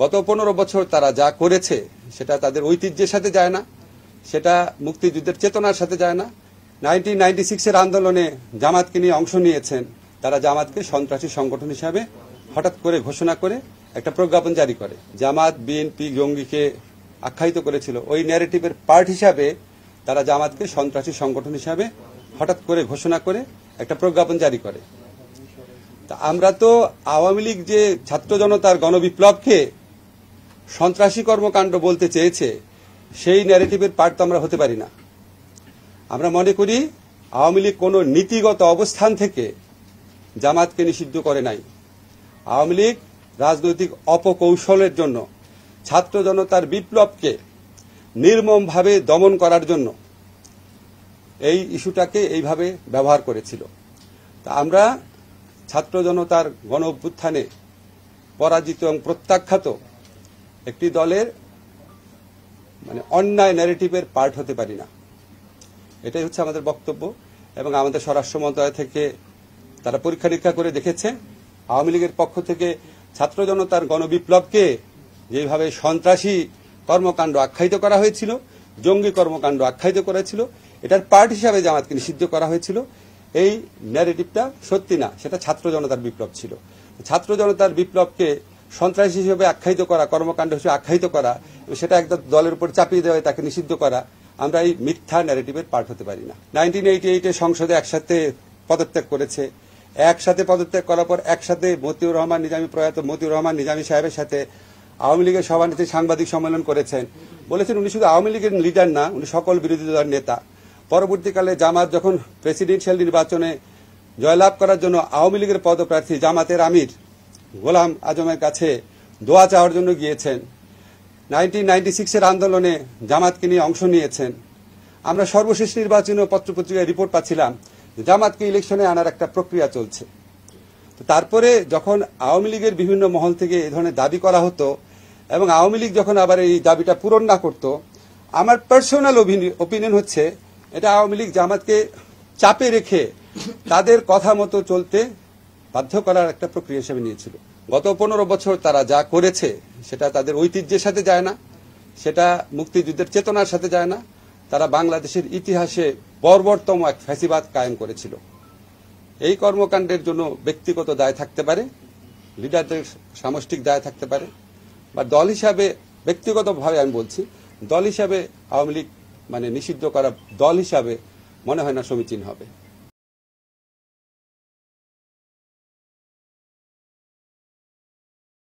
গত পনেরো বছর তারা যা করেছে সেটা তাদের ঐতিহ্যের সাথে যায় না সেটা মুক্তিযুদ্ধের চেতনার সাথে যায় না নাইনটিন নাইনটি সিক্সের আন্দোলনে জামাতকে নিয়ে অংশ নিয়েছেন তারা জামাতকে সন্ত্রাসী সংগঠন হিসাবে হঠাৎ করে ঘোষণা করে একটা প্রজ্ঞাপন জারি করে জামাত বিএনপি জঙ্গিকে আখ্যায়িত করেছিল ওই ন্যারেটিভের পার্ট হিসাবে তারা জামাতকে সন্ত্রাসী সংগঠন হিসাবে হঠাৎ করে ঘোষণা করে একটা প্রজ্ঞাপন জারি করে তা আমরা তো আওয়ামী লীগ যে ছাত্র জনতার গণবিপ্লবকে সন্ত্রাসী কর্মকাণ্ড বলতে চেয়েছে সেই ন্যারেটিভের পার্ট তো আমরা হতে পারি না আমরা মনে করি আওয়ামী লীগ কোনো নীতিগত অবস্থান থেকে জামাতকে নিষিদ্ধ করে নাই আওয়ামী লীগ রাজনৈতিক অপকৌশলের জন্য ছাত্র জনতার বিপ্লবকে নির্মমভাবে দমন করার জন্য এই ইস্যুটাকে এইভাবে ব্যবহার করেছিল তা আমরা ছাত্র জনতার গণ অভ্যুত্থানে পরাজিত এবং প্রত্যাখ্যাত একটি দলের মানে অন্যায় ন্যারেটিভের পার্ট হতে পারি না এটাই হচ্ছে আমাদের বক্তব্য এবং আমাদের স্বরাষ্ট্র মন্ত্রণালয় থেকে তারা পরীক্ষা নিরীক্ষা করে দেখেছে আওয়ামী লীগের পক্ষ থেকে ছাত্র জনতার গণবিপ্লবকে যেভাবে সন্ত্রাসী কর্মকাণ্ড আখ্যায়িত করা হয়েছিল জঙ্গি কর্মকাণ্ড আখ্যায়িত করেছিল এটার পার্ট হিসাবে জামাতকে নিষিদ্ধ করা হয়েছিল এই ন্যারেটিভটা সত্যি না সেটা ছাত্র জনতার বিপ্লব ছিল ছাত্র জনতার বিপ্লবকে সন্ত্রাসী হিসেবে আখ্যায়িত করা কর্মকাণ্ড হিসেবে আখ্যায়িত করা সেটা একদম দলের উপর চাপিয়ে দেওয়া তাকে নিষিদ্ধ করা আমরা এই মিথ্যা ন্যারেটিভের পার্ট হতে পারি না নাইনটিন এইটি এইটে সংসদে একসাথে পদত্যাগ করেছে একসাথে পদত্যাগ করার পর একসাথে মতিউর রহমান নিজামী প্রয়াত মতিউর রহমান নিজামী সাহেবের সাথে আওয়ামী লীগের সভানেত্রী সাংবাদিক সম্মেলন করেছেন বলেছেন উনি শুধু আওয়ামী লীগের লিডার না উনি সকল বিরোধী দলের নেতা পরবর্তীকালে জামাত যখন প্রেসিডেন্সিয়াল নির্বাচনে জয়লাভ করার জন্য আওয়ামী লীগের পদপ্রার্থী জামাতের আমির গোলাম আজমের কাছে দোয়া চাওয়ার জন্য গিয়েছেন নাইনটিন নাইনটি সিক্সের আন্দোলনে জামাতকে নিয়ে অংশ নিয়েছেন আমরা সর্বশেষ নির্বাচনীয় পত্রপত্রিকায় রিপোর্ট পাচ্ছিলাম জামাতকে ইলেকশনে আনার একটা প্রক্রিয়া চলছে তারপরে যখন আওয়ামী লীগের বিভিন্ন মহল থেকে এ ধরনের দাবি করা হতো এবং আওয়ামী লীগ যখন আবার এই দাবিটা পূরণ না করত আমার পার্সোনাল ওপিনিয়ন হচ্ছে এটা আওয়ামী লীগ জামাতকে চাপে রেখে তাদের কথা মতো চলতে বাধ্য করার একটা প্রক্রিয়া হিসেবে নিয়েছিল গত পনেরো বছর তারা যা করেছে সেটা তাদের ঐতিহ্যের সাথে যায় না সেটা মুক্তিযুদ্ধের চেতনার সাথে যায় না তারা বাংলাদেশের ইতিহাসে বর্বরতম এক ফ্যাসিবাদ কায়েম করেছিল এই কর্মকাণ্ডের জন্য ব্যক্তিগত দায় থাকতে পারে লিডারদের সামষ্টিক দায় থাকতে পারে বা দল হিসাবে ব্যক্তিগতভাবে আমি বলছি দল হিসাবে আওয়ামী লীগ মানে নিষিদ্ধ করা দল হিসাবে মনে হয় না সমীচীন হবে